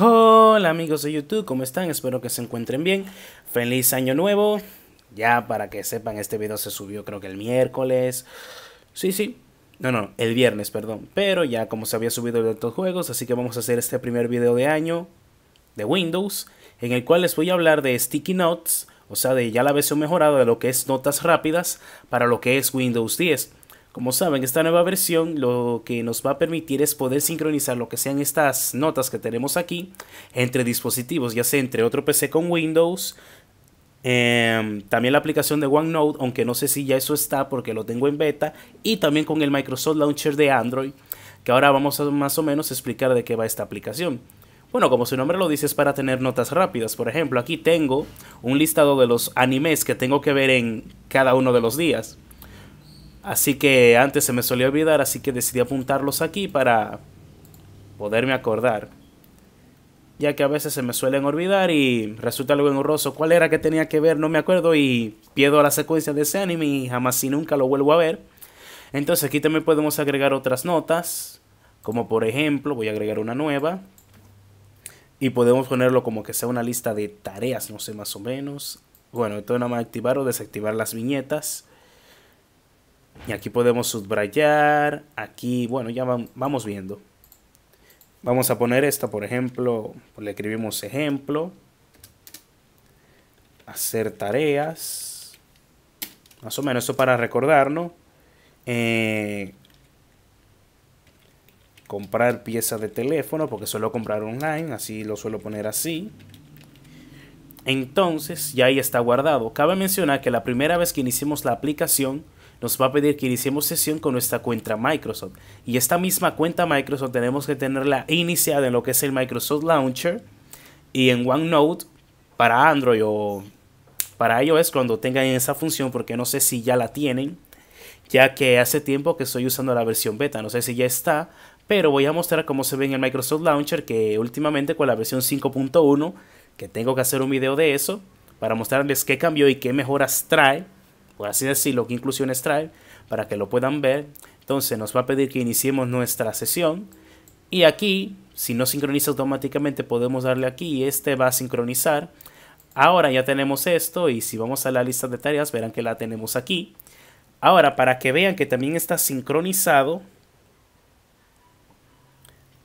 Hola amigos de YouTube, ¿cómo están? Espero que se encuentren bien. Feliz año nuevo. Ya para que sepan, este video se subió creo que el miércoles. Sí, sí. No, no, el viernes, perdón. Pero ya como se había subido de estos juegos, así que vamos a hacer este primer video de año de Windows, en el cual les voy a hablar de Sticky Notes, o sea, de ya la versión mejorada de lo que es notas rápidas para lo que es Windows 10. Como saben, esta nueva versión lo que nos va a permitir es poder sincronizar lo que sean estas notas que tenemos aquí entre dispositivos, ya sea entre otro PC con Windows, em, también la aplicación de OneNote, aunque no sé si ya eso está porque lo tengo en beta, y también con el Microsoft Launcher de Android, que ahora vamos a más o menos explicar de qué va esta aplicación. Bueno, como su nombre lo dice, es para tener notas rápidas. Por ejemplo, aquí tengo un listado de los animes que tengo que ver en cada uno de los días. Así que antes se me solía olvidar, así que decidí apuntarlos aquí para poderme acordar. Ya que a veces se me suelen olvidar y resulta algo engorroso. ¿Cuál era que tenía que ver? No me acuerdo y pierdo la secuencia de ese anime y jamás y nunca lo vuelvo a ver. Entonces aquí también podemos agregar otras notas, como por ejemplo, voy a agregar una nueva. Y podemos ponerlo como que sea una lista de tareas, no sé, más o menos. Bueno, entonces nada más activar o desactivar las viñetas. Y aquí podemos subrayar. Aquí, bueno, ya vamos viendo. Vamos a poner esta, por ejemplo, le escribimos ejemplo. Hacer tareas. Más o menos eso para recordarnos. Eh, comprar piezas de teléfono porque suelo comprar online, así lo suelo poner así. Entonces ya ahí está guardado. Cabe mencionar que la primera vez que iniciemos la aplicación nos va a pedir que iniciemos sesión con nuestra cuenta Microsoft. Y esta misma cuenta Microsoft tenemos que tenerla iniciada en lo que es el Microsoft Launcher y en OneNote para Android o para iOS cuando tengan esa función porque no sé si ya la tienen ya que hace tiempo que estoy usando la versión beta, no sé si ya está, pero voy a mostrar cómo se ve en el Microsoft Launcher que últimamente con la versión 5.1 que tengo que hacer un video de eso para mostrarles qué cambió y qué mejoras trae, por así decirlo, qué inclusiones trae, para que lo puedan ver. Entonces nos va a pedir que iniciemos nuestra sesión y aquí, si no sincroniza automáticamente, podemos darle aquí y este va a sincronizar. Ahora ya tenemos esto y si vamos a la lista de tareas verán que la tenemos aquí. Ahora, para que vean que también está sincronizado,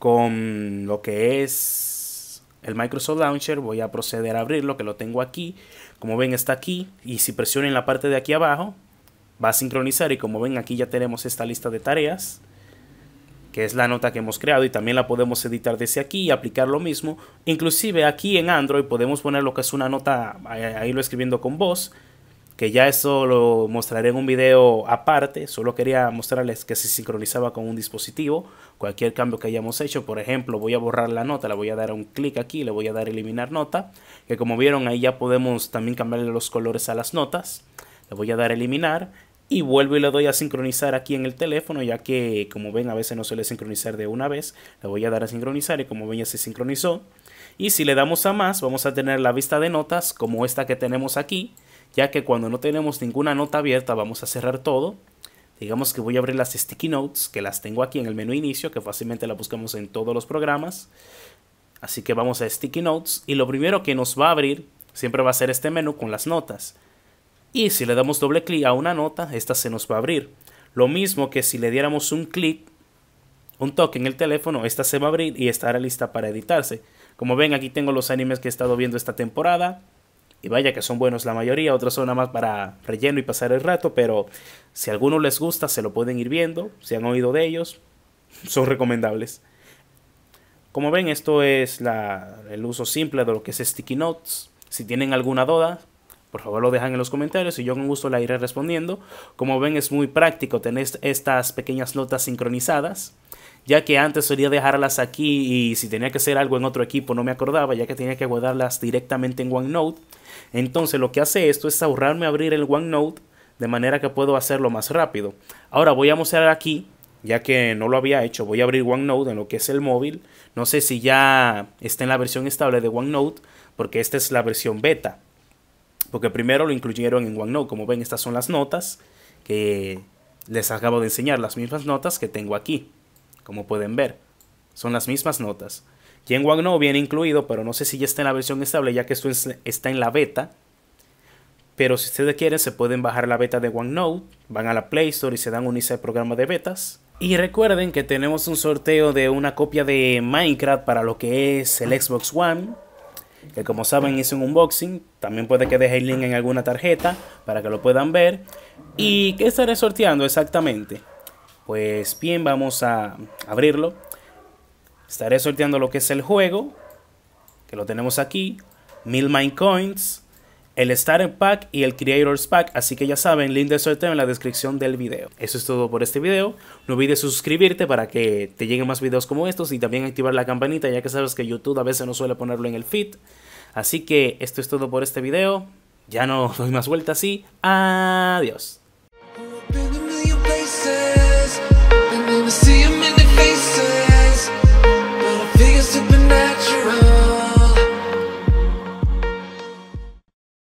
con lo que es el Microsoft Launcher. Voy a proceder a abrirlo, que lo tengo aquí. Como ven, está aquí. Y si presionen la parte de aquí abajo, va a sincronizar. Y como ven, aquí ya tenemos esta lista de tareas que es la nota que hemos creado y también la podemos editar desde aquí y aplicar lo mismo. Inclusive aquí en Android podemos poner lo que es una nota, ahí lo escribiendo con voz, que ya eso lo mostraré en un video aparte, solo quería mostrarles que se sincronizaba con un dispositivo, cualquier cambio que hayamos hecho, por ejemplo, voy a borrar la nota, le voy a dar un clic aquí, le voy a dar eliminar nota, que como vieron ahí ya podemos también cambiarle los colores a las notas, le voy a dar eliminar y vuelvo y le doy a sincronizar aquí en el teléfono, ya que como ven a veces no suele sincronizar de una vez, le voy a dar a sincronizar y como ven ya se sincronizó. Y si le damos a más, vamos a tener la vista de notas como esta que tenemos aquí, ya que cuando no tenemos ninguna nota abierta vamos a cerrar todo. Digamos que voy a abrir las sticky notes, que las tengo aquí en el menú inicio, que fácilmente la buscamos en todos los programas. Así que vamos a sticky notes y lo primero que nos va a abrir siempre va a ser este menú con las notas. Y si le damos doble clic a una nota, esta se nos va a abrir. Lo mismo que si le diéramos un clic, un toque en el teléfono, esta se va a abrir y estará lista para editarse. Como ven, aquí tengo los animes que he estado viendo esta temporada y vaya que son buenos la mayoría, otros son nada más para relleno y pasar el rato, pero si a alguno les gusta, se lo pueden ir viendo, si han oído de ellos, son recomendables. Como ven, esto es el uso simple de lo que es Sticky Notes. Si tienen alguna duda, por favor lo dejan en los comentarios y yo con gusto la iré respondiendo. Como ven, es muy práctico tener estas pequeñas notas sincronizadas ya que antes solía dejarlas aquí y si tenía que hacer algo en otro equipo no me acordaba, ya que tenía que guardarlas directamente en OneNote. Entonces lo que hace esto es ahorrarme abrir el OneNote de manera que puedo hacerlo más rápido. Ahora voy a mostrar aquí, ya que no lo había hecho, voy a abrir OneNote en lo que es el móvil. No sé si ya está en la versión estable de OneNote, porque esta es la versión beta. Porque primero lo incluyeron en OneNote. Como ven, estas son las notas que les acabo de enseñar, las mismas notas que tengo aquí como pueden ver. Son las mismas notas. Y en No viene incluido, pero no sé si ya está en la versión estable, ya que esto está en la beta. Pero si ustedes quieren, se pueden bajar la beta de OneNote, van a la Play Store y se dan unirse al programa de betas. Y recuerden que tenemos un sorteo de una copia de Minecraft para lo que es el Xbox One. Que como saben hice un unboxing. También puede que deje el link en alguna tarjeta para que lo puedan ver. ¿Y qué estaré sorteando exactamente? Pues bien, vamos a abrirlo. Estaré sorteando lo que es el juego, que lo tenemos aquí, Mil Mine Coins, el Starter Pack y el Creators Pack. Así que ya saben, link de sorteo en la descripción del video. Eso es todo por este video. No olvides suscribirte para que te lleguen más videos como estos y también activar la campanita, ya que sabes que YouTube a veces no suele ponerlo en el feed. Así que esto es todo por este video. Ya no doy más vueltas así adiós.